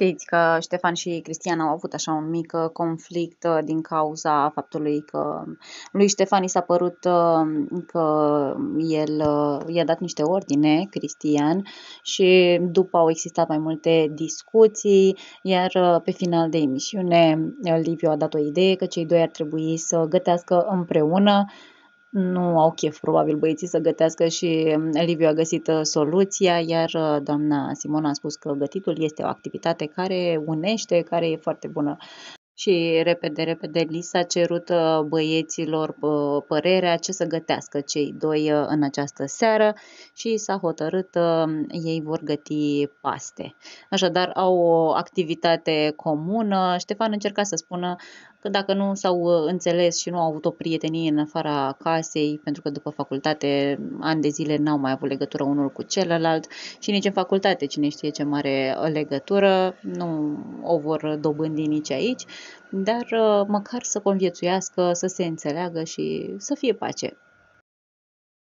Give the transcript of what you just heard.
Știți că Ștefan și Cristian au avut așa un mic uh, conflict uh, din cauza faptului că um, lui Ștefan i s-a părut um, că el uh, i-a dat niște ordine, Cristian, și după au existat mai multe discuții, iar pe final de emisiune Liviu a dat o idee că cei doi ar trebui să gătească împreună nu au chef, probabil, băieții să gătească și mm, Liviu a găsit uh, soluția, iar uh, doamna Simona a spus că gătitul este o activitate care unește, care e foarte bună și repede, repede Lisa a cerut uh, băieților părerea ce să gătească cei doi uh, în această seară și s-a hotărât uh, ei vor găti paste. Așadar, au o activitate comună. Ștefan încerca să spună că dacă nu s-au înțeles și nu au avut o prietenie în afara casei, pentru că după facultate ani de zile n-au mai avut legătură unul cu celălalt și nici în facultate, cine știe ce mare legătură, nu o vor dobândi nici aici dar uh, măcar să conviețuiască, să se înțeleagă și să fie pace.